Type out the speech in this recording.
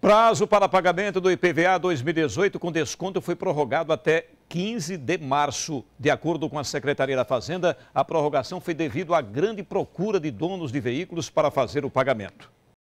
Prazo para pagamento do IPVA 2018 com desconto foi prorrogado até 15 de março. De acordo com a Secretaria da Fazenda, a prorrogação foi devido à grande procura de donos de veículos para fazer o pagamento.